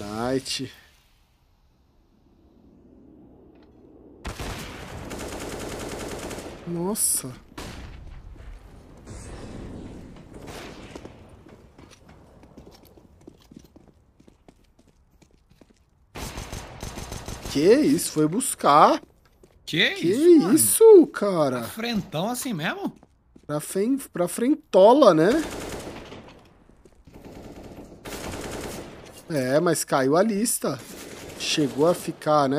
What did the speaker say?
Knight. Nossa. Que isso? Foi buscar. Que, que isso, isso cara? Pra frentão assim mesmo? Pra, fren... pra frentola, né? É, mas caiu a lista. Chegou a ficar, né?